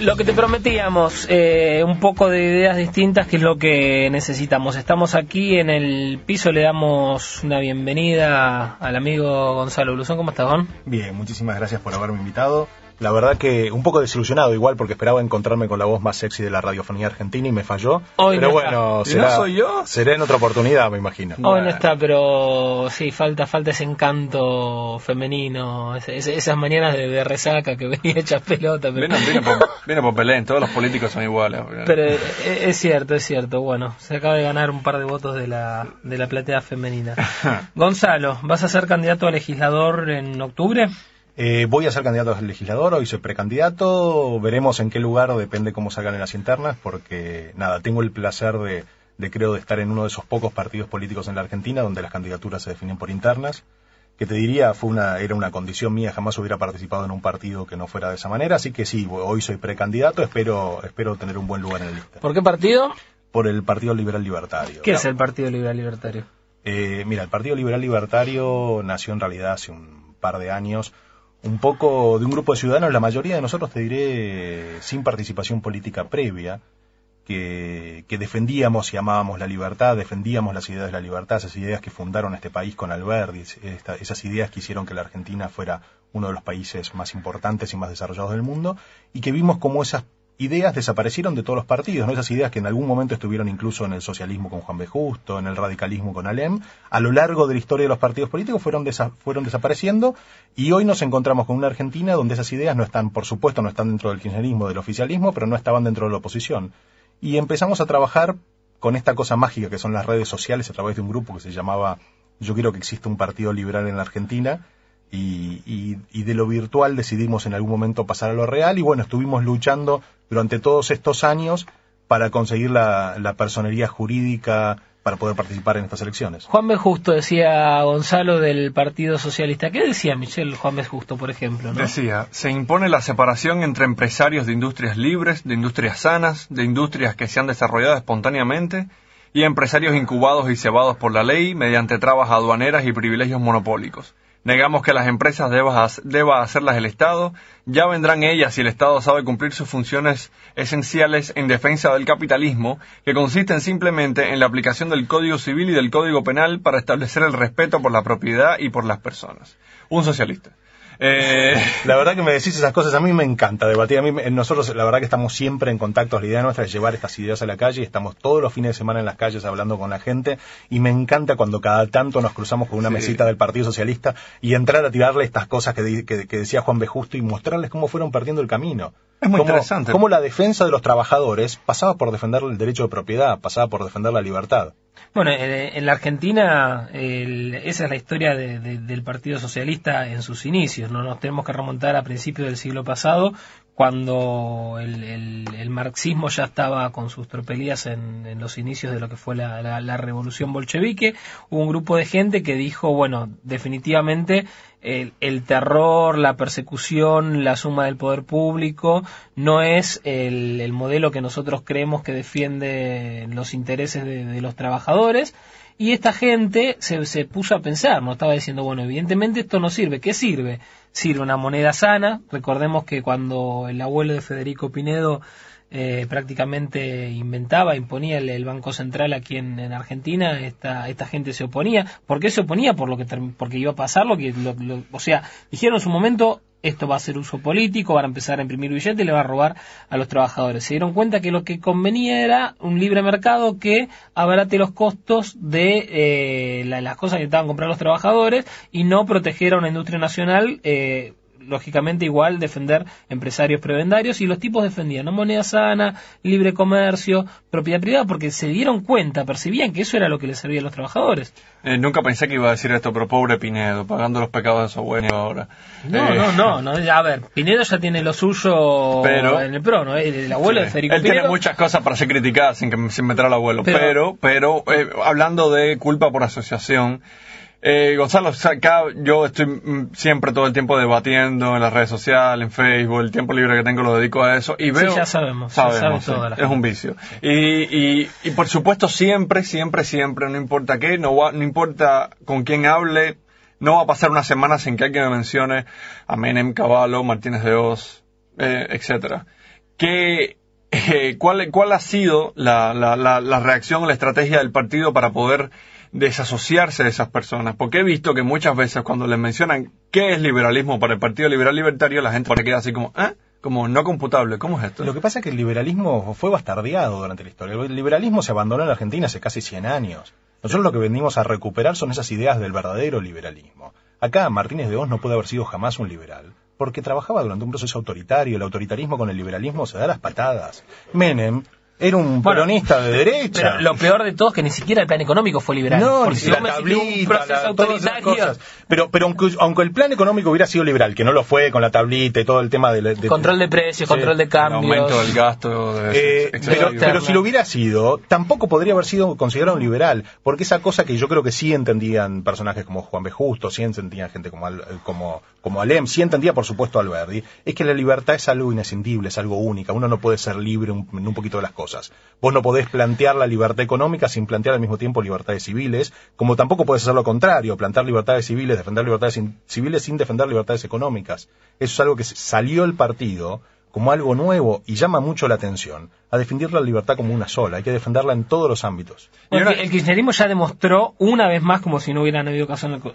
Lo que te prometíamos, eh, un poco de ideas distintas, que es lo que necesitamos. Estamos aquí en el piso, le damos una bienvenida al amigo Gonzalo Blusón. ¿Cómo estás, Juan? Bien, muchísimas gracias por haberme invitado. La verdad que un poco desilusionado igual porque esperaba encontrarme con la voz más sexy de la radiofonía argentina y me falló. pero bueno, será, no soy yo? será en otra oportunidad, me imagino. Hoy no está, pero sí, falta, falta ese encanto femenino, esas mañanas de, resaca que venía hecha pelota. Pero... Viene, por, Pelén, todos los políticos son iguales. Pero e, e, es, cierto, es cierto. Bueno, se acaba de ganar un par de votos de la, de la platea femenina. Gonzalo, ¿vas a ser candidato a legislador en octubre? Eh, voy a ser candidato a legislador, hoy soy precandidato, veremos en qué lugar, depende cómo salgan en las internas, porque nada, tengo el placer de, creo de estar en uno de esos pocos partidos políticos en la Argentina donde las candidaturas se definen por internas que te diría fue una era una condición mía jamás hubiera participado en un partido que no fuera de esa manera así que sí hoy soy precandidato espero espero tener un buen lugar en el lista ¿por qué partido? por el Partido Liberal Libertario ¿qué es el Partido Liberal Libertario? Eh, mira el Partido Liberal Libertario nació en realidad hace un par de años un poco de un grupo de ciudadanos, la mayoría de nosotros, te diré, sin participación política previa, que, defendíamos y amábamos la libertad, defendíamos las ideas de la libertad, esas ideas que fundaron este país con Alberti, esas ideas que hicieron que la Argentina fuera uno de los países más importantes y más desarrollados del mundo, y que vimos como esas ideas desaparecieron de todos los partidos, ¿no? Esas ideas que en algún momento estuvieron incluso en el socialismo con Juan B. Justo, en el radicalismo con Alem, a lo largo de la historia de los partidos políticos fueron, fueron desapareciendo y hoy nos encontramos con una Argentina donde esas ideas no están, por supuesto, no están dentro del kirchnerismo, del oficialismo, pero no estaban dentro de la oposición. Y empezamos a trabajar con esta cosa mágica que son las redes sociales a través de un grupo que se llamaba Yo quiero que exista un partido liberal en la Argentina, y, de lo virtual decidimos en algún momento pasar a lo real y bueno, estuvimos luchando durante todos estos años para conseguir la, personería jurídica para poder participar en estas elecciones. Juan B. Justo decía Gonzalo del Partido Socialista. ¿Qué decía Michel Juan B. Justo, por ejemplo? Decía, se impone la separación entre empresarios de industrias libres, de industrias sanas, de industrias que se han desarrollado espontáneamente y empresarios incubados y cebados por la ley mediante trabas aduaneras y privilegios monopólicos. Negamos que las empresas deba, hacerlas el Estado. Ya vendrán ellas si el Estado sabe cumplir sus funciones esenciales en defensa del capitalismo, que consisten simplemente en la aplicación del Código Civil y del Código Penal para establecer el respeto por la propiedad y por las personas un socialista. Eh, la verdad que me decís esas cosas, a mí me encanta debatir. A nosotros, la verdad que estamos siempre en contacto. La idea nuestra es llevar estas ideas a la calle. Estamos todos los fines de semana en las calles hablando con la gente. Y me encanta cuando cada tanto nos cruzamos con una mesita del Partido Socialista y entrar a tirarle estas cosas que, decía Juan B. Justo y mostrarles cómo fueron partiendo el camino. Es muy interesante. Cómo la defensa de los trabajadores pasaba por defender el derecho de propiedad, pasaba por defender la libertad. Bueno, en la Argentina esa es la historia del Partido Socialista en sus inicios. No nos tenemos que remontar a principios del siglo pasado, cuando el, marxismo ya estaba con sus tropelías en, los inicios de lo que fue la, la, revolución bolchevique. Hubo un grupo de gente que dijo, bueno, definitivamente el, terror, la persecución, la suma del poder público, no es el, modelo que nosotros creemos que defiende los intereses de, de los trabajadores. Y esta gente se, se, puso a pensar, no estaba diciendo, bueno, evidentemente esto no sirve. ¿Qué sirve? Sirve una moneda sana. Recordemos que cuando el abuelo de Federico Pinedo eh, prácticamente inventaba, imponía el, Banco Central aquí en, en, Argentina, esta, esta gente se oponía. ¿Por qué se oponía? Por lo que porque iba a pasar lo que, o sea, dijeron en su momento, esto va a ser uso político, van a empezar a imprimir billetes y le va a robar a los trabajadores. Se dieron cuenta que lo que convenía era un libre mercado que abarate los costos de eh, la, las cosas que estaban comprando los trabajadores y no proteger a una industria nacional eh, lógicamente igual defender empresarios prebendarios y los tipos defendían moneda sana, libre comercio, propiedad privada, porque se dieron cuenta, percibían que eso era lo que les servía a los trabajadores. Eh, nunca pensé que iba a decir esto, pero pobre Pinedo, pagando los pecados de su abuelo ahora. No, eh, no, no, a ver, Pinedo ya tiene lo suyo en el PRO, ¿no? El, abuelo de Federico Él tiene muchas cosas para ser criticadas sin, que, sin meter al abuelo, pero, pero, eh, hablando de culpa por asociación, eh, Gonzalo, acá yo estoy mm, siempre todo el tiempo debatiendo en las redes sociales, en Facebook, el tiempo libre que tengo lo dedico a eso y veo... Sí, ya sabemos, es un vicio. Y, por supuesto siempre, siempre, siempre, no importa qué, no, no importa con quién hable, no va a pasar una semana sin que alguien me mencione a Menem, Cavallo, Martínez de Oz, eh, etcétera. ¿Qué, eh, cuál, ¿Cuál ha sido la, la, la, la reacción, la estrategia del partido para poder desasociarse de esas personas, porque he visto que muchas veces cuando les mencionan qué es liberalismo para el Partido Liberal Libertario, la gente se queda así como, ¿eh? Como no computable, ¿cómo es esto? Lo que pasa es que el liberalismo fue bastardeado durante la historia. El liberalismo se abandonó en la Argentina hace casi 100 años. Nosotros lo que venimos a recuperar son esas ideas del verdadero liberalismo. Acá Martínez de Oz no puede haber sido jamás un liberal, porque trabajaba durante un proceso autoritario, el autoritarismo con el liberalismo se da las patadas. Menem era un peronista de derecha. lo peor de todo es que ni siquiera el plan económico fue liberal. No, porque siquiera la tablita, proceso Pero, pero aunque, el plan económico hubiera sido liberal, que no lo fue con la tablita y todo el tema De, control de precios, control de cambios... aumento del gasto... Eh, pero, si lo hubiera sido, tampoco podría haber sido considerado un liberal, porque esa cosa que yo creo que sí entendían personajes como Juan B. Justo, sí entendían gente como, como, como Alem, sí entendía por supuesto Alberti, es que la libertad es algo inescindible, es algo única, uno no puede ser libre en un poquito de las cosas. Vos no podés plantear la libertad económica sin plantear al mismo tiempo libertades civiles, como tampoco podés hacer lo contrario, plantear libertades civiles, defender libertades civiles sin defender libertades económicas. Eso es algo que salió el partido como algo nuevo y llama mucho la atención, a defender la libertad como una sola. Hay que defenderla en todos los ámbitos. el kirchnerismo ya demostró una vez más, como si no hubieran habido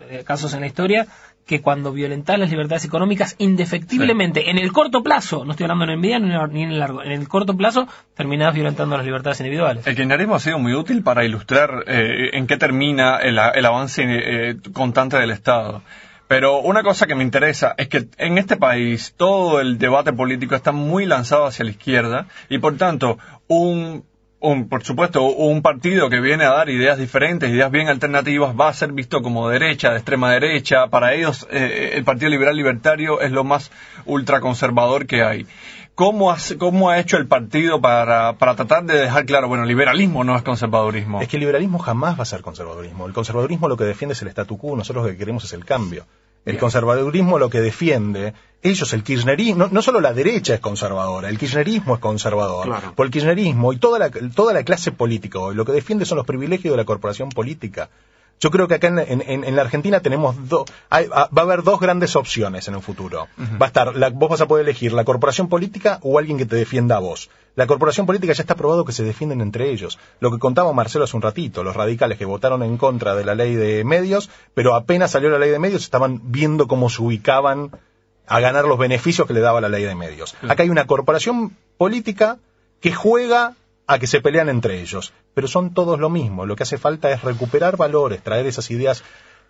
eh, casos en, la historia, que cuando violentas las libertades económicas, indefectiblemente, en el corto plazo, no estoy hablando en el medio ni en el largo, en el corto plazo, terminas violentando las libertades individuales. El kirchnerismo ha sido muy útil para ilustrar eh, en qué termina el, avance eh, constante del Estado. Pero una cosa que me interesa es que en este país todo el debate político está muy lanzado hacia la izquierda y por tanto un por supuesto, un partido que viene a dar ideas diferentes, ideas bien alternativas, va a ser visto como derecha, de extrema derecha. Para ellos, eh, el Partido Liberal Libertario es lo más ultraconservador que hay. ¿Cómo, ¿Cómo ha hecho el partido para, para tratar de dejar claro, bueno, liberalismo no es conservadurismo? Es que el liberalismo jamás va a ser conservadurismo. El conservadurismo lo que defiende es el statu quo, nosotros lo que queremos es el cambio. El conservadurismo lo que defiende, ellos, el kirchnerismo, no, solo la derecha es conservadora, el kirchnerismo es conservador. Por el kirchnerismo y toda la, toda la clase política lo que defiende son los privilegios de la corporación política. Yo creo que acá en, en, en la Argentina tenemos dos, ah, va a haber dos grandes opciones en un futuro. Va a estar, la, vos vas a poder elegir la corporación política o alguien que te defienda a vos. La corporación política ya está probado que se defienden entre ellos. Lo que contaba Marcelo hace un ratito, los radicales que votaron en contra de la ley de medios, pero apenas salió la ley de medios estaban viendo cómo se ubicaban a ganar los beneficios que le daba la ley de medios. Acá hay una corporación política que juega a que se pelean entre ellos. Pero son todos lo mismo. Lo que hace falta es recuperar valores, traer esas ideas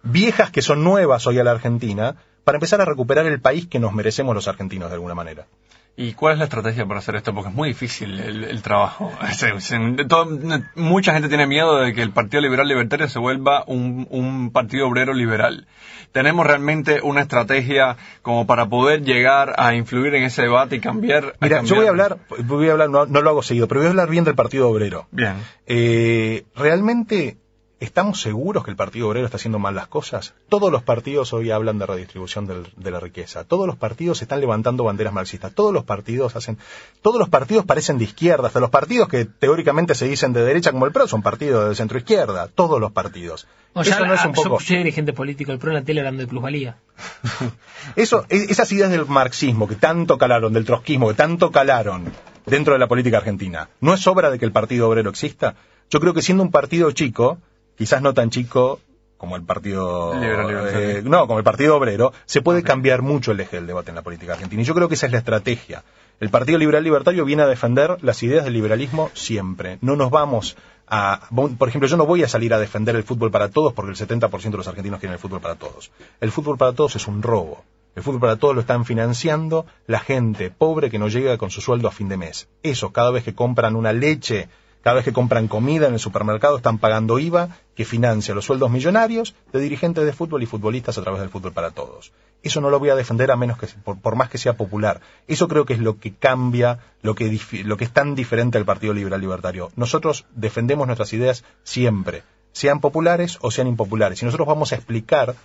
viejas que son nuevas hoy a la Argentina, para empezar a recuperar el país que nos merecemos los argentinos de alguna manera. ¿Y cuál es la estrategia para hacer esto? Porque es muy difícil el, trabajo. mucha gente tiene miedo de que el Partido Liberal Libertario se vuelva un, partido obrero liberal. ¿Tenemos realmente una estrategia como para poder llegar a influir en ese debate y cambiar? Mira, yo voy a hablar, voy a hablar no, no, lo hago seguido, pero voy a hablar bien del Partido Obrero. Bien. Eh, realmente ¿Estamos seguros que el Partido Obrero está haciendo mal las cosas? Todos los partidos hoy hablan de redistribución de la riqueza. Todos los partidos se están levantando banderas marxistas. Todos los partidos hacen, todos los partidos parecen de izquierda. Hasta los partidos que teóricamente se dicen de derecha como el PRO son partidos de centro izquierda. Todos los partidos. Eso es un poco. dirigente político el PRO en la tele hablando de plusvalía. Eso, esas ideas del marxismo que tanto calaron, del trotskismo que tanto calaron dentro de la política argentina, ¿no es obra de que el Partido Obrero exista? Yo creo que siendo un partido chico, quizás no tan chico como el Partido eh, no, como el Partido Obrero, se puede cambiar mucho el eje del debate en la política argentina. Y yo creo que esa es la estrategia. El Partido Liberal Libertario viene a defender las ideas del liberalismo siempre. No nos vamos a, por ejemplo, yo no voy a salir a defender el fútbol para todos porque el 70% de los argentinos quieren el fútbol para todos. El fútbol para todos es un robo. El fútbol para todos lo están financiando la gente pobre que no llega con su sueldo a fin de mes. Eso, cada vez que compran una leche cada vez que compran comida en el supermercado están pagando IVA que financia los sueldos millonarios de dirigentes de fútbol y futbolistas a través del fútbol para todos. Eso no lo voy a defender a menos que por, más que sea popular. Eso creo que es lo que cambia, lo que, lo que es tan diferente al Partido Liberal Libertario. Nosotros defendemos nuestras ideas siempre, sean populares o sean impopulares. Y nosotros vamos a explicar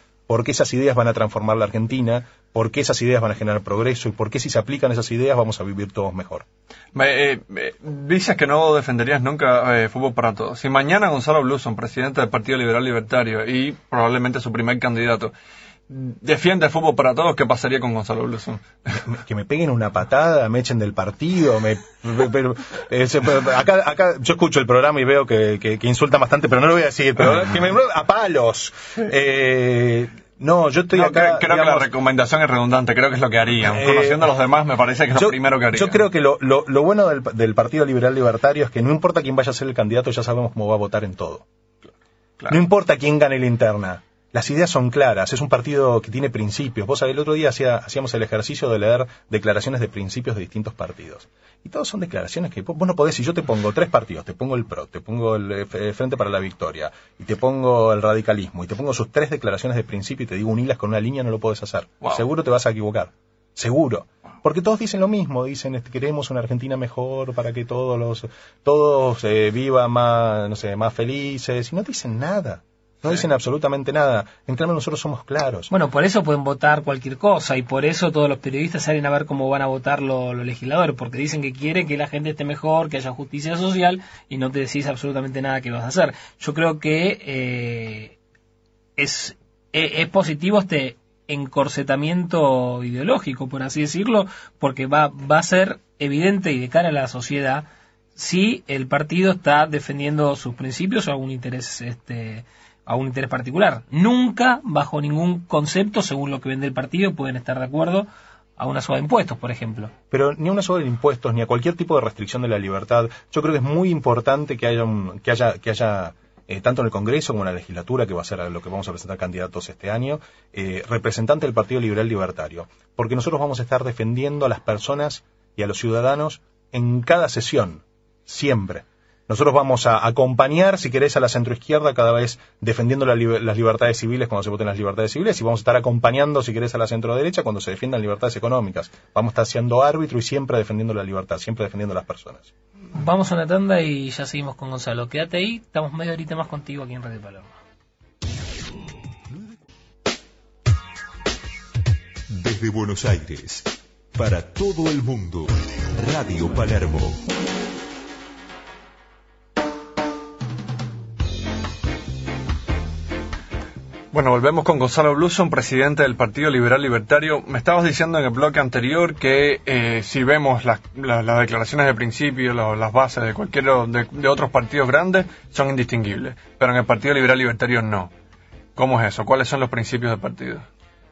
qué esas ideas van a transformar la Argentina, porque esas ideas van a generar progreso y por qué si se aplican esas ideas vamos a vivir todos mejor. Eh, dices que no defenderías nunca eh, fútbol para todos. Si mañana Gonzalo Bluson, presidente del Partido Liberal Libertario y probablemente su primer candidato, defiende el fútbol para todos, ¿qué pasaría con Gonzalo Blusón. Que me peguen una patada, me echen del partido, me, eh, acá, acá yo escucho el programa y veo que, que, bastante, pero no lo voy a decir, pero a palos. Eh, no, yo estoy acá, Creo, que la recomendación es redundante, creo que es lo que harían. Eh, Conociendo a los demás, me parece que es lo primero que harían. Yo creo que lo, bueno del, Partido Liberal Libertario es que no importa quién vaya a ser el candidato, ya sabemos cómo va a votar en todo. No importa quién gane la interna las ideas son claras, es un partido que tiene principios. Vos sabés, el otro día hacíamos el ejercicio de leer declaraciones de principios de distintos partidos. Y todos son declaraciones que vos no podés, si yo te pongo tres partidos, te pongo el PRO, te pongo el eh, eh, Frente para la Victoria, y te pongo el radicalismo, y te pongo sus tres declaraciones de principio y te digo unirlas con una línea, no lo podés hacer. Seguro te vas a equivocar. Seguro. Porque todos dicen lo mismo, dicen este, queremos una Argentina mejor para que todos los, todos eh, vivan más, no sé, más felices, y no dicen nada. No dicen absolutamente nada. En cambio nosotros somos claros. Bueno, por eso pueden votar cualquier cosa y por eso todos los periodistas salen a ver cómo van a votar los legisladores, porque dicen que quieren que la gente esté mejor, que haya justicia social y no te decís absolutamente nada que vas a hacer. Yo creo que eh, es, es, es positivo este encorsetamiento ideológico, por así decirlo, porque va, va a ser evidente y de cara a la sociedad si el partido está defendiendo sus principios o algún interés este, a un interés particular. Nunca, bajo ningún concepto, según lo que vende el partido, pueden estar de acuerdo a una suba de impuestos, por ejemplo. Pero ni a una suba de impuestos, ni a cualquier tipo de restricción de la libertad. Yo creo que es muy importante que haya, que haya, que haya eh, tanto en el Congreso como en la legislatura, que va a ser lo que vamos a presentar candidatos este año, eh, representante del Partido Liberal Libertario. Porque nosotros vamos a estar defendiendo a las personas y a los ciudadanos en cada sesión, siempre. Nosotros vamos a acompañar, si querés, a la centroizquierda cada vez defendiendo las libertades civiles cuando se voten las libertades civiles y vamos a estar acompañando, si querés, a la centroderecha cuando se defiendan libertades económicas. Vamos a estar siendo árbitro y siempre defendiendo la libertad, siempre defendiendo a las personas. Vamos a una tanda y ya seguimos con Gonzalo. Quédate ahí, estamos media horita más contigo aquí en Radio Palermo. Desde Buenos Aires, para todo el mundo, Radio Palermo. Bueno, volvemos con Gonzalo Bluson, presidente del Partido Liberal Libertario. Me estabas diciendo en el bloque anterior que eh, si vemos las, declaraciones de principio, las, bases de cualquier de, otros partidos grandes son indistinguibles, pero en el Partido Liberal Libertario no. ¿Cómo es eso? ¿Cuáles son los principios del partido?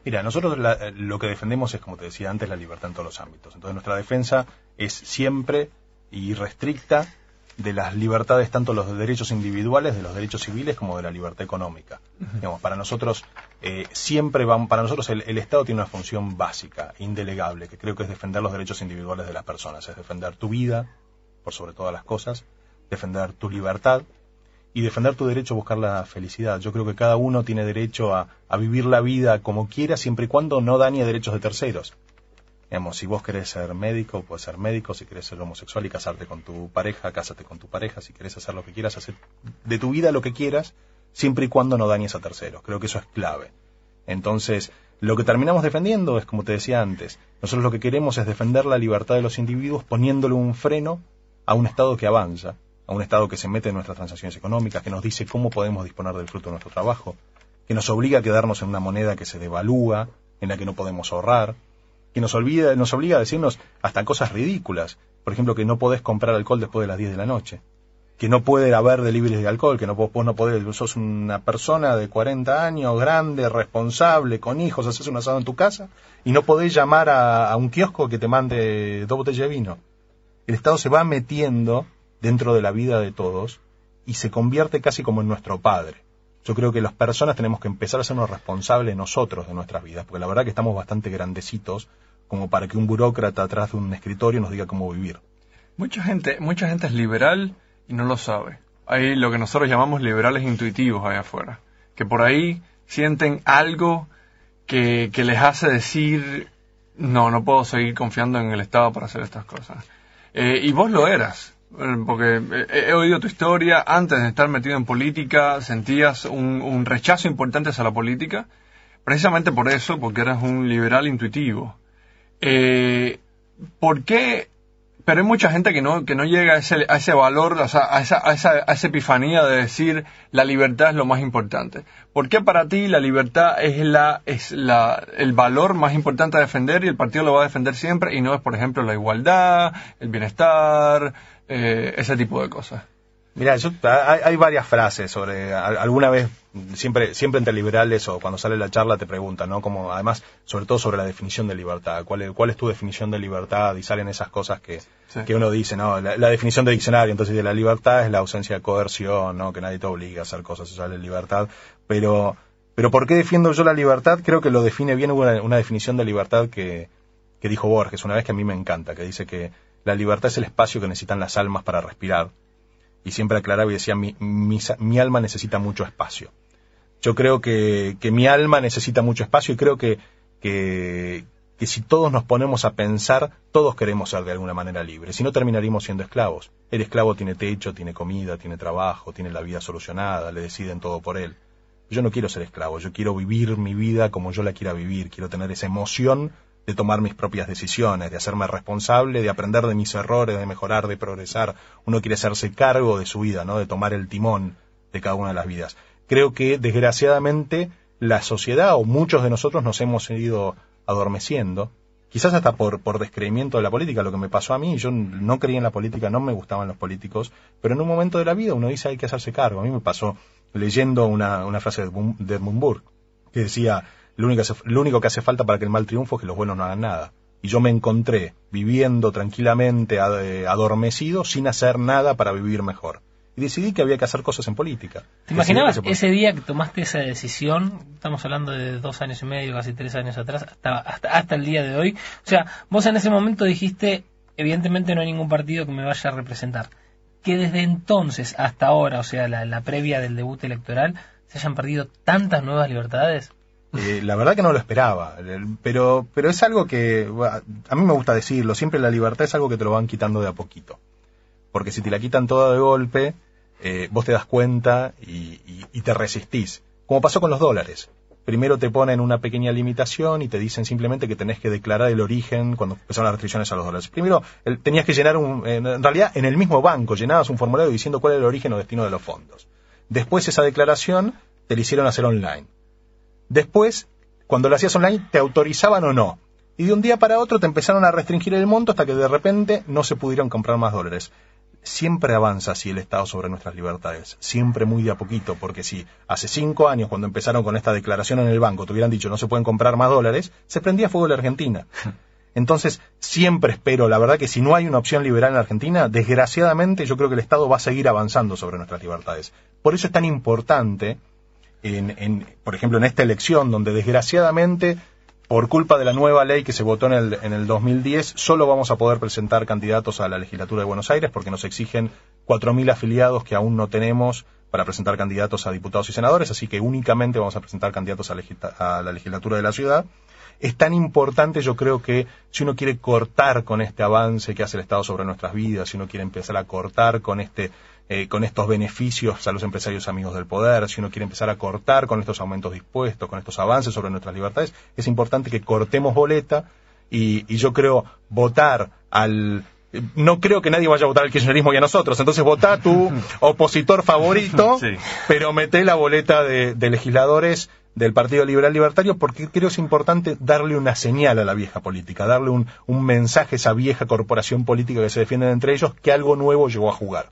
Mira, nosotros lo que defendemos es, como te decía antes, la libertad en todos los ámbitos. Entonces nuestra defensa es siempre y restricta de las libertades, tanto los derechos individuales, de los derechos civiles, como de la libertad económica. Digamos, para nosotros, eh, siempre van, para nosotros el, el, Estado tiene una función básica, indelegable, que creo que es defender los derechos individuales de las personas, es defender tu vida, por sobre todas las cosas, defender tu libertad y defender tu derecho a buscar la felicidad. Yo creo que cada uno tiene derecho a, a vivir la vida como quiera, siempre y cuando no dañe derechos de terceros. Digamos, si vos querés ser médico, puedes ser médico, si querés ser homosexual y casarte con tu pareja, cásate con tu pareja, si querés hacer lo que quieras, hacer de tu vida lo que quieras, siempre y cuando no dañes a terceros. Creo que eso es clave. Entonces, lo que terminamos defendiendo es, como te decía antes, nosotros lo que queremos es defender la libertad de los individuos poniéndole un freno a un Estado que avanza, a un Estado que se mete en nuestras transacciones económicas, que nos dice cómo podemos disponer del fruto de nuestro trabajo, que nos obliga a quedarnos en una moneda que se devalúa, en la que no podemos ahorrar, que nos, obliga a decirnos hasta cosas ridículas. Por ejemplo, que no podés comprar alcohol después de las 10 de la noche. Que no puede haber deliveries de alcohol, que no, puedes, no podés, sos una persona de 40 años, grande, responsable, con hijos, haces un asado en tu casa y no podés llamar a, un kiosco que te mande dos botellas de vino. El Estado se va metiendo dentro de la vida de todos y se convierte casi como en nuestro padre. Yo creo que las personas tenemos que empezar a sernos responsables nosotros de nuestras vidas, porque la verdad que estamos bastante grandecitos como para que un burócrata atrás de un escritorio nos diga cómo vivir. Mucha gente, mucha gente es liberal y no lo sabe. Hay lo que nosotros llamamos liberales intuitivos allá afuera, que por ahí sienten algo que, les hace decir, no, no puedo seguir confiando en el Estado para hacer estas cosas. Eh, y vos lo eras, eh, porque eh, he oído tu historia, antes de estar metido en política, sentías un, un rechazo importante hacia la política, precisamente por eso, porque eras un liberal intuitivo. Eh, ¿Por qué? Pero hay mucha gente que no, que no llega a ese, valor, a, esa, a, esa, a esa epifanía de decir la libertad es lo más importante. ¿Por qué para ti la libertad es, la, es la, el valor más importante a defender y el partido lo va a defender siempre y no es, por ejemplo, la igualdad, el bienestar, eh, ese tipo de cosas? Mira, ah, hay, varias frases sobre alguna vez siempre siempre entre liberales o cuando sale la charla te preguntan, ¿no? Como además sobre todo sobre la definición de libertad, cuál es, tu definición de libertad y salen esas cosas que, uno dice, ¿no? La, definición de diccionario, entonces de la libertad es la ausencia de coerción, ¿no? Que nadie te obliga a hacer cosas, eso sale libertad, pero pero ¿por qué defiendo yo la libertad? Creo que lo define bien una, definición de libertad que que dijo Borges una vez que a mí me encanta, que dice que la libertad es el espacio que necesitan las almas para respirar y siempre aclaraba y decía, mi, alma necesita mucho espacio. Yo creo que, mi alma necesita mucho espacio y creo que, que si todos nos ponemos a pensar, todos queremos ser de alguna manera libres, si no terminaríamos siendo esclavos. El esclavo tiene techo, tiene comida, tiene trabajo, tiene la vida solucionada, le deciden todo por él. Yo no quiero ser esclavo, yo quiero vivir mi vida como yo la quiera vivir, quiero tener esa emoción de tomar mis propias decisiones, de hacerme responsable, de aprender de mis errores, de mejorar, de progresar. Uno quiere hacerse cargo de su vida, ¿no? De tomar el timón de cada una de las vidas. Creo que desgraciadamente la sociedad o muchos de nosotros nos hemos ido adormeciendo, quizás hasta por, por descreimiento de la política, lo que me pasó a mí, yo no creía en la política, no me gustaban los políticos, pero en un momento de la vida uno dice hay que hacerse cargo. A mí me pasó leyendo una, una frase de Edmund Burke que decía, lo único, que hace falta para que el mal triunfo es que los buenos no hagan nada. Y yo me encontré viviendo tranquilamente, eh, adormecido, sin hacer nada para vivir mejor. Y decidí que había que hacer cosas en política. ¿Te imaginabas ese día que tomaste esa decisión? Estamos hablando de dos años y medio, casi tres años atrás, hasta, hasta, el día de hoy. O sea, vos en ese momento dijiste, evidentemente no hay ningún partido que me vaya a representar. Que desde entonces hasta ahora, o sea, la, la previa del debut electoral, se hayan perdido tantas nuevas libertades. Eh, la verdad que no lo esperaba, eh, pero, pero es algo que a mí me gusta decirlo, siempre la libertad es algo que te lo van quitando de a poquito. Porque si te la quitan toda de golpe, eh, vos te das cuenta y, te resistís. Como pasó con los dólares. Primero te ponen una pequeña limitación y te dicen simplemente que tenés que declarar el origen cuando empezaron las restricciones a los dólares. Primero tenías que llenar un, en realidad en el mismo banco llenabas un formulario diciendo cuál era el origen o destino de los fondos. Después esa declaración te la hicieron hacer online Después, cuando lo hacías online, te autorizaban o no. Y de un día para otro te empezaron a restringir el monto hasta que de repente no se pudieron comprar más dólares. Siempre avanza así el Estado sobre nuestras libertades, siempre muy de a poquito, porque si hace cinco años, cuando empezaron con esta declaración en el banco, te hubieran dicho no se pueden comprar más dólares, se prendía fuego la Argentina. Entonces, siempre espero, la verdad que si no hay una opción liberal en Argentina, desgraciadamente yo creo que el Estado va a seguir avanzando sobre nuestras libertades. Por eso es tan importante en, por ejemplo, en esta elección, donde desgraciadamente, por culpa de la nueva ley que se votó en el, en el 2010, solo vamos a poder presentar candidatos a la legislatura de Buenos Aires porque nos exigen 4.000 afiliados que aún no tenemos para presentar candidatos a diputados y senadores, así que únicamente vamos a presentar candidatos a, la legislatura de la ciudad. Es tan importante, yo creo que si uno quiere cortar con este avance que hace el Estado sobre nuestras vidas, si uno quiere empezar a cortar con este eh, con estos beneficios a los empresarios amigos del poder, si uno quiere empezar a cortar con estos aumentos dispuestos, con estos avances sobre nuestras libertades, es importante que cortemos boleta y yo creo votar al no creo que nadie vaya a votar al kirchnerismo y a nosotros. Entonces vota a tu opositor favorito, pero mete la boleta de, legisladores del Partido Liberal Libertario porque creo es importante darle una señal a la vieja política, darle un, mensaje a esa vieja corporación política que se defiende entre ellos que algo nuevo llegó a jugar.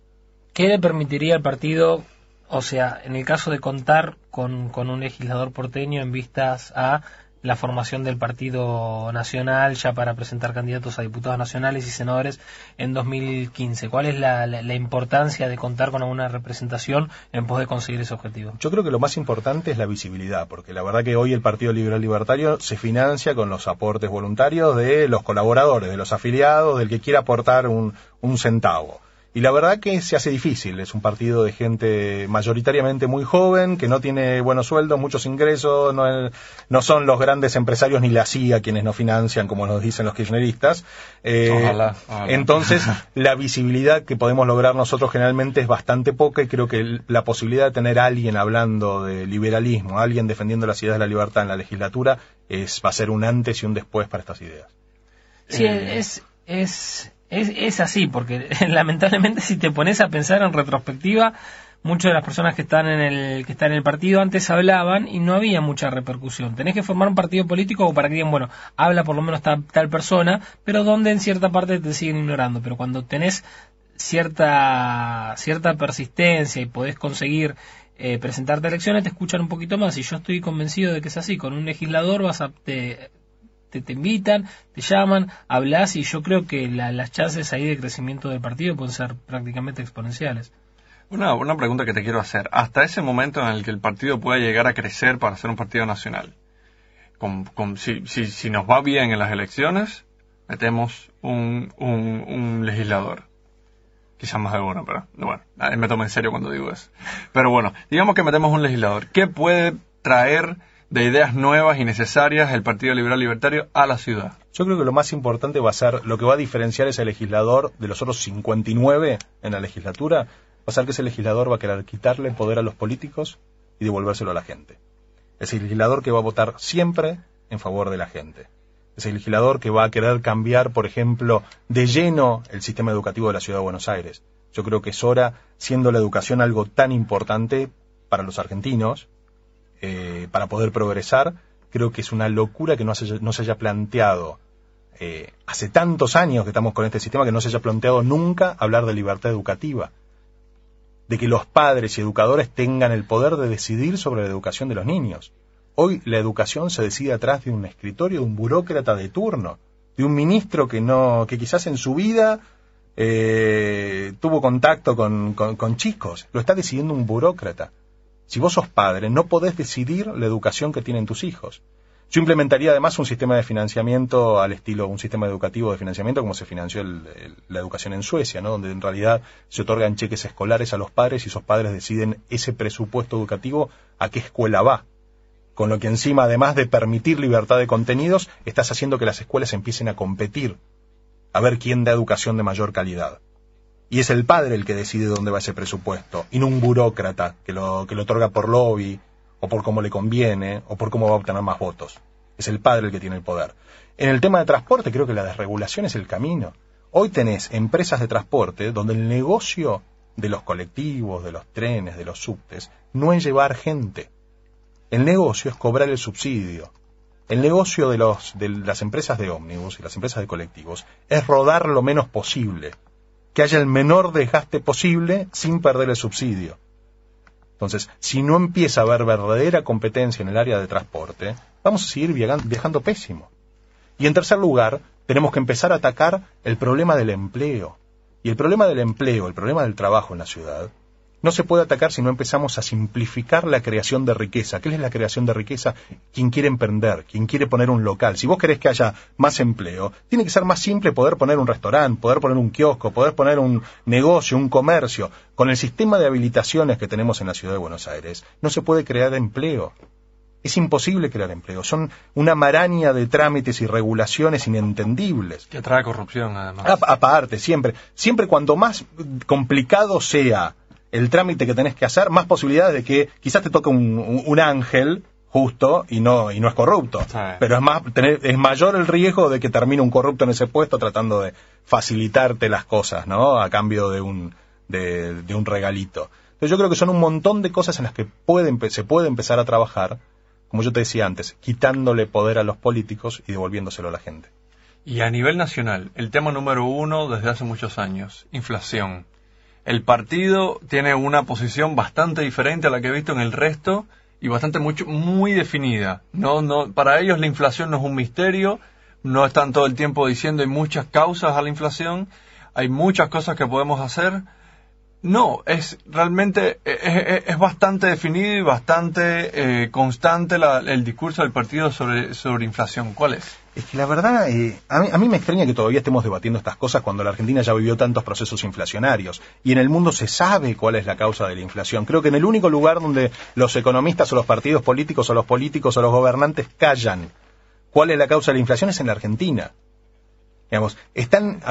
¿Qué le permitiría al partido, o sea, en el caso de contar con un legislador porteño en vistas a la formación del Partido Nacional ya para presentar candidatos a diputados nacionales y senadores en 2015. ¿Cuál es la, importancia de contar con alguna representación en pos de conseguir ese objetivo? Yo creo que lo más importante es la visibilidad, porque la verdad que hoy el Partido Liberal Libertario se financia con los aportes voluntarios de los colaboradores, de los afiliados, del que quiera aportar un centavo. Y la verdad que se hace difícil. Es un partido de gente mayoritariamente muy joven, que no tiene buenos sueldos, muchos ingresos, no, son los grandes empresarios ni la CIA quienes nos financian, como nos dicen los kirchneristas. Eh, entonces, la visibilidad que podemos lograr nosotros generalmente es bastante poca y creo que la posibilidad de tener a alguien hablando de liberalismo, alguien defendiendo las ideas de la libertad en la legislatura, es, va a ser un antes y un después para estas ideas. Sí, eh, es, es es, es así, porque lamentablemente si te pones a pensar en retrospectiva, muchas de las personas que están en el que están en el partido antes hablaban y no había mucha repercusión. Tenés que formar un partido político o para que digan, bueno, habla por lo menos tal, persona, pero donde en cierta parte te siguen ignorando, pero cuando tenés cierta cierta persistencia y podés conseguir eh, presentarte a elecciones, te escuchan un poquito más y yo estoy convencido de que es así, con un legislador vas a te, invitan, te llaman, hablas y yo creo que las chances ahí de crecimiento del partido pueden ser prácticamente exponenciales. Una, pregunta que te quiero hacer. Hasta ese momento en el que el partido pueda llegar a crecer para ser un partido nacional, si, nos va bien en las elecciones, metemos un, legislador. Quizás más de uno, pero bueno, me tomo en serio cuando digo eso. Pero bueno, digamos que metemos un legislador. ¿Qué puede traer de ideas nuevas y necesarias el Partido Liberal Libertario a la ciudad. Yo creo que lo más importante va a ser, lo que va a diferenciar ese legislador de los otros 59 en la legislatura, va a ser que ese legislador va a querer quitarle poder a los políticos y devolvérselo a la gente. el legislador que va a votar siempre en favor de la gente. Es el legislador que va a querer cambiar, por ejemplo, de lleno el sistema educativo de la Ciudad de Buenos Aires. Yo creo que es hora, siendo la educación algo tan importante para los argentinos, eh, para poder progresar. Creo que es una locura que no se, haya planteado, eh, hace tantos años que estamos con este sistema, que no se haya planteado nunca hablar de libertad educativa, de que los padres y educadores tengan el poder de decidir sobre la educación de los niños. Hoy la educación se decide atrás de un escritorio, de un burócrata de turno, de un ministro que no, que quizás en su vida eh, tuvo contacto con chicos. Lo está decidiendo un burócrata. Si vos sos padre, no podés decidir la educación que tienen tus hijos. Yo implementaría además un sistema de financiamiento al estilo, un sistema educativo de financiamiento como se financió la educación en Suecia, ¿no? donde en realidad se otorgan cheques escolares a los padres y esos padres deciden ese presupuesto educativo a qué escuela va. Con lo que encima, además de permitir libertad de contenidos, estás haciendo que las escuelas empiecen a competir, a ver quién da educación de mayor calidad. Y es el padre el que decide dónde va ese presupuesto, y no un burócrata que lo, que lo otorga por lobby, o por cómo le conviene, o por cómo va a obtener más votos. Es el padre el que tiene el poder. En el tema de transporte, creo que la desregulación es el camino. Hoy tenés empresas de transporte donde el negocio de los colectivos, de los trenes, de los subtes, no es llevar gente. El negocio es cobrar el subsidio. El negocio de, los, de las empresas de ómnibus y las empresas de colectivos es rodar lo menos posible que haya el menor desgaste posible sin perder el subsidio. Entonces, si no empieza a haber verdadera competencia en el área de transporte, vamos a seguir viajando, pésimo. Y en tercer lugar, tenemos que empezar a atacar el problema del empleo. Y el problema del empleo, el problema del trabajo en la ciudad, no se puede atacar si no empezamos a simplificar la creación de riqueza. ¿Qué es la creación de riqueza? Quien quiere emprender, quien quiere poner un local. Si vos querés que haya más empleo, tiene que ser más simple poder poner un restaurante, poder poner un kiosco, poder poner un negocio, un comercio. Con el sistema de habilitaciones que tenemos en la ciudad de Buenos Aires, no se puede crear empleo. Es imposible crear empleo. Son una maraña de trámites y regulaciones inentendibles. Que trae corrupción, además. Ah, aparte, siempre. Siempre cuando más complicado sea el trámite que tenés que hacer, más posibilidades de que quizás te toque un, ángel justo y no y no es corrupto. Pero es más es mayor el riesgo de que termine un corrupto en ese puesto tratando de facilitarte las cosas, ¿no? A cambio de un de, un regalito. Entonces yo creo que son un montón de cosas en las que se puede empezar a trabajar, como yo te decía antes, quitándole poder a los políticos y devolviéndoselo a la gente. Y a nivel nacional, el tema número uno desde hace muchos años, inflación el partido tiene una posición bastante diferente a la que he visto en el resto y bastante mucho, muy definida. No, no, para ellos la inflación no es un misterio, no están todo el tiempo diciendo hay muchas causas a la inflación, hay muchas cosas que podemos hacer. No, es realmente eh, es, bastante definido y bastante eh, constante el discurso del partido sobre, sobre inflación. ¿Cuál es? es que la verdad, eh, a, mí, me extraña que todavía estemos debatiendo estas cosas cuando la Argentina ya vivió tantos procesos inflacionarios y en el mundo se sabe cuál es la causa de la inflación. Creo que en el único lugar donde los economistas o los partidos políticos o los políticos o los gobernantes callan cuál es la causa de la inflación es en la Argentina. Digamos, están,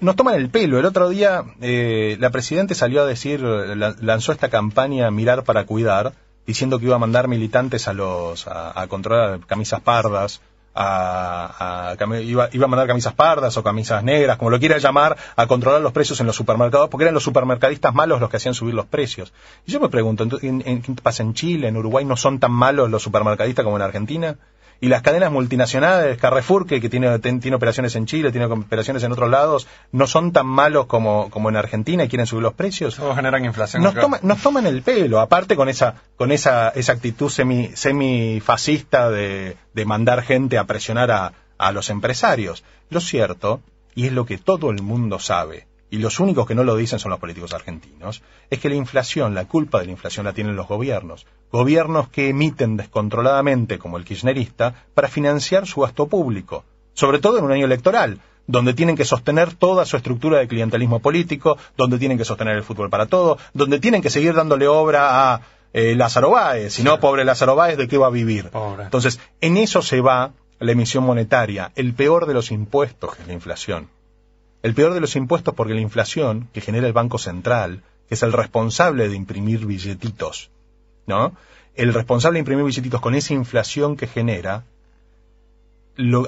nos toman el pelo. El otro día eh, la presidenta salió a decir, lanzó esta campaña Mirar para Cuidar, diciendo que iba a mandar militantes a los a, a controlar camisas pardas a, a iba, a mandar camisas pardas o camisas negras, como lo quiera llamar, a controlar los precios en los supermercados, porque eran los supermercadistas malos los que hacían subir los precios. Y yo me pregunto, ¿en, qué pasa en Chile, en Uruguay, no son tan malos los supermercadistas como en Argentina? y las cadenas multinacionales, Carrefour, que, tiene, operaciones en Chile, tiene operaciones en otros lados, no son tan malos como, en Argentina y quieren subir los precios. Todos generan inflación. Nos, toman el pelo, aparte con esa, con esa, actitud semi, fascista de, mandar gente a presionar a los empresarios. Lo cierto, y es lo que todo el mundo sabe, y los únicos que no lo dicen son los políticos argentinos, es que la inflación, la culpa de la inflación la tienen los gobiernos. Gobiernos que emiten descontroladamente, como el kirchnerista, para financiar su gasto público, sobre todo en un año electoral donde tienen que sostener toda su estructura de clientelismo político, donde tienen que sostener el fútbol para todo, donde tienen que seguir dándole obra a eh, Lázaro Báez, si no, pobre Lázaro Báez, ¿de qué va a vivir? Entonces, en eso se va la emisión monetaria, el peor de los impuestos, que es la inflación. El peor de los impuestos porque la inflación que genera el Banco Central, que es el responsable de imprimir billetitos, ¿no? El responsable de imprimir billetitos con esa inflación que genera,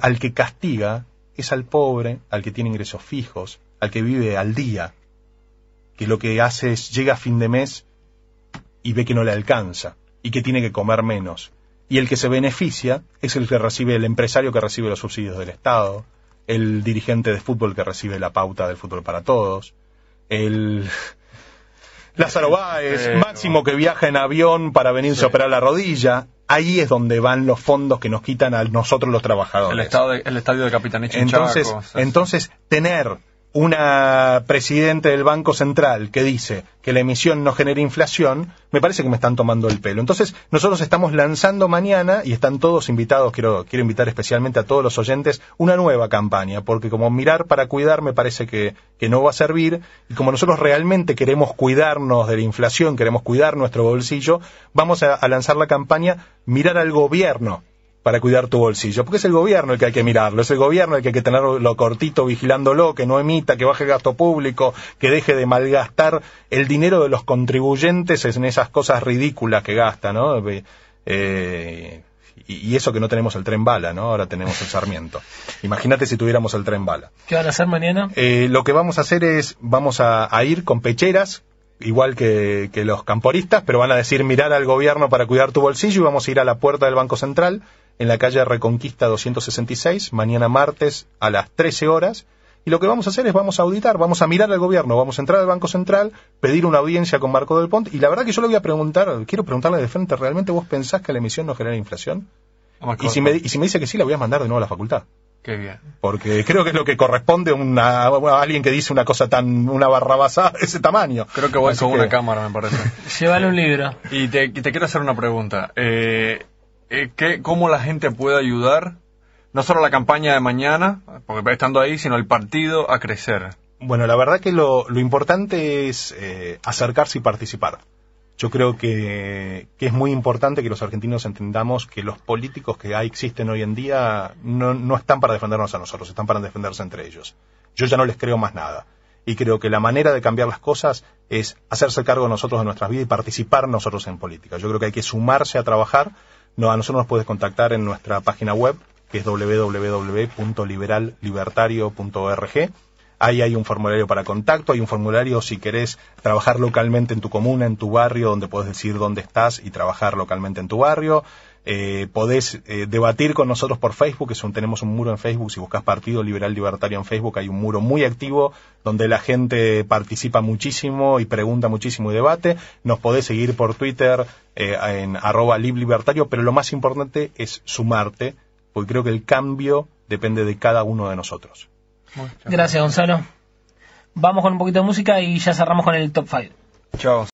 al que castiga es al pobre, al que tiene ingresos fijos, al que vive al día, que lo que hace es llega a fin de mes y ve que no le alcanza y que tiene que comer menos. Y el que se beneficia es el que recibe, el empresario que recibe los subsidios del Estado, el dirigente de fútbol que recibe la pauta del fútbol para todos, el Lázaro Báez, Máximo que viaja en avión para venirse a operar la rodilla. Ahí es donde van los fondos que nos quitan a nosotros los trabajadores. El, estado de, el estadio de Capitán Entonces, entonces, tener una presidente del Banco Central que dice que la emisión no genera inflación, me parece que me están tomando el pelo. Entonces, nosotros estamos lanzando mañana, y están todos invitados, quiero, invitar especialmente a todos los oyentes, una nueva campaña, porque como mirar para cuidar me parece que, no va a servir, y como nosotros realmente queremos cuidarnos de la inflación, queremos cuidar nuestro bolsillo, vamos a lanzar la campaña Mirar al Gobierno para cuidar tu bolsillo, porque es el gobierno el que hay que mirarlo, es el gobierno el que hay que tenerlo cortito vigilándolo, que no emita, que baje el gasto público, que deje de malgastar el dinero de los contribuyentes en esas cosas ridículas que gasta, ¿no? Eh, y, eso que no tenemos el tren bala, ¿no? Ahora tenemos el Sarmiento. Imagínate si tuviéramos el tren bala. ¿Qué van a hacer mañana? Eh, lo que vamos a hacer es, vamos a, a ir con pecheras, igual que, que, los camporistas, pero van a decir mirar al gobierno para cuidar tu bolsillo y vamos a ir a la puerta del Banco Central en la calle Reconquista 266, mañana martes a las 13 horas. Y lo que vamos a hacer es vamos a auditar, vamos a mirar al gobierno, vamos a entrar al Banco Central, pedir una audiencia con Marco del Pont. Y la verdad que yo le voy a preguntar, quiero preguntarle de frente, ¿realmente vos pensás que la emisión no genera inflación? y, si me, dice que sí, la voy a mandar de nuevo a la facultad. Qué bien. Porque creo que es lo que corresponde una, a alguien que dice una cosa tan, una barrabasada de ese tamaño. Creo que voy con una cámara, me parece. Llévale un libro. Y te, te quiero hacer una pregunta. Eh, eh, cómo la gente puede ayudar, no solo la campaña de mañana, porque va estando ahí, sino el partido a crecer. Bueno, la verdad que lo, importante es eh, acercarse y participar. Yo creo que, es muy importante que los argentinos entendamos que los políticos que existen hoy en día no, no están para defendernos a nosotros, están para defenderse entre ellos. Yo ya no les creo más nada. Y creo que la manera de cambiar las cosas es hacerse cargo nosotros de nuestras vidas y participar nosotros en política. Yo creo que hay que sumarse a trabajar no, a nosotros nos puedes contactar en nuestra página web, que es www.liberallibertario.org. Ahí hay un formulario para contacto, hay un formulario si querés trabajar localmente en tu comuna, en tu barrio, donde puedes decir dónde estás y trabajar localmente en tu barrio. Eh, podés eh, debatir con nosotros por Facebook, tenemos un muro en Facebook, si buscas Partido Liberal Libertario en Facebook hay un muro muy activo donde la gente participa muchísimo y pregunta muchísimo y debate. Nos podés seguir por Twitter eh, en arroba liblibertario, pero lo más importante es sumarte, porque creo que el cambio depende de cada uno de nosotros. Gracias Gonzalo. Vamos con un poquito de música y ya cerramos con el top five Chao.